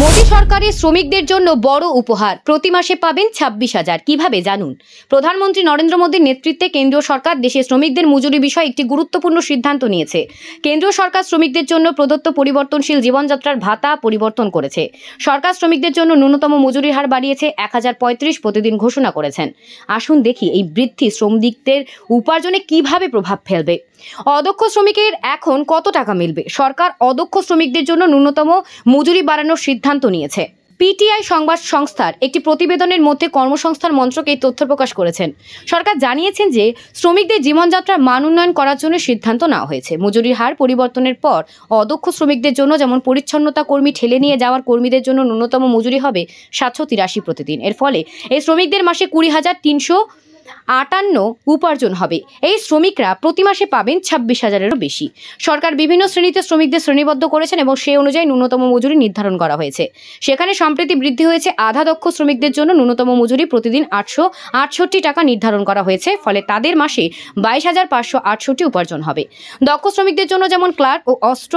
মোদী সরকারের শ্রমিকদের জন্য বড় উপহার প্রতি মাসে পাবেন ছাব্বিশ হাজার কিভাবে জানুন প্রধানমন্ত্রী নরেন্দ্র মোদীর নেতৃত্বে কেন্দ্রীয় সরকার দেশে শ্রমিকদের মজুরি বিষয়ে একটি গুরুত্বপূর্ণ সিদ্ধান্ত নিয়েছে কেন্দ্রীয় সরকার শ্রমিকদের জন্য প্রদত্ত পরিবর্তনশীল জীবনযাত্রার ভাতা পরিবর্তন করেছে সরকার শ্রমিকদের জন্য ন্যূনতম মজুরির হার বাড়িয়েছে এক হাজার পঁয়ত্রিশ প্রতিদিন ঘোষণা করেছেন আসুন দেখি এই বৃদ্ধি শ্রমিকদের উপার্জনে কিভাবে প্রভাব ফেলবে অদক্ষ শ্রমিকের এখন কত টাকা মিলবে সরকার অদক্ষ শ্রমিকদের জন্য ন্যূনতম মজুরি বাড়ানোর সিদ্ধান্ত নিয়েছে পিটিআই সংবাদ সংস্থার একটি প্রতিবেদনের মধ্যে কর্মসংস্থান মন্ত্রক এই তথ্য প্রকাশ করেছেন সরকার জানিয়েছেন যে শ্রমিকদের জীবনযাত্রার মান উন্নয়ন করার জন্য সিদ্ধান্ত নেওয়া হয়েছে মজুরির হার পরিবর্তনের পর অদক্ষ শ্রমিকদের জন্য যেমন পরিচ্ছন্নতা কর্মী ঠেলে নিয়ে যাওয়ার কর্মীদের জন্য ন্যূনতম মজুরি হবে সাতশো তিরাশি প্রতিদিন এর ফলে এই শ্রমিকদের মাসে কুড়ি হাজার তিনশো আটান্ন উপার্জন হবে এই শ্রমিকরা প্রতি মাসে পাবেন ছাব্বিশ হাজারেরও বেশি সরকার বিভিন্ন শ্রেণীতে শ্রমিকদের শ্রেণীবদ্ধ করেছেন এবং সেই অনুযায়ী ন্যূনতম মজুরি নির্ধারণ করা হয়েছে সেখানে সম্প্রতি বৃদ্ধি হয়েছে আধা দক্ষ শ্রমিকদের জন্য ন্যূনতম মজুরি প্রতিদিন আটশো আটষট্টি টাকা নির্ধারণ করা হয়েছে ফলে তাদের মাসে বাইশ হাজার পাঁচশো আটষট্টি উপার্জন হবে দক্ষ শ্রমিকদের জন্য যেমন ক্লার্ক ও অস্ত্র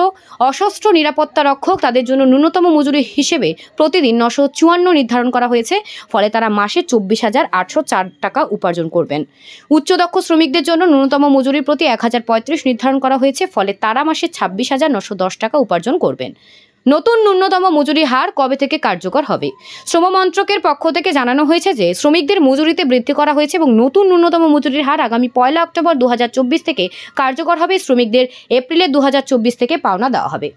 অসস্ত্র নিরাপত্তা রক্ষক তাদের জন্য ন্যূনতম মজুরি হিসেবে প্রতিদিন নশো চুয়ান্ন নির্ধারণ করা হয়েছে ফলে তারা মাসে চব্বিশ হাজার আটশো চার টাকা উপার্জন অর্জন করবেন উচ্চদক্ষ শ্রমিকদের জন্য ন্যূনতম মজুরি প্রতি এক নির্ধারণ করা হয়েছে ফলে তারা মাসে ছাব্বিশ হাজার নশো টাকা উপার্জন করবেন নতুন ন্যূনতম মজুরি হার কবে থেকে কার্যকর হবে শ্রম মন্ত্রকের পক্ষ থেকে জানানো হয়েছে যে শ্রমিকদের মজুরিতে বৃদ্ধি করা হয়েছে এবং নতুন ন্যূনতম মজুরির হার আগামী পয়লা অক্টোবর দু থেকে কার্যকর হবে শ্রমিকদের এপ্রিলের দু থেকে পাওনা দেওয়া হবে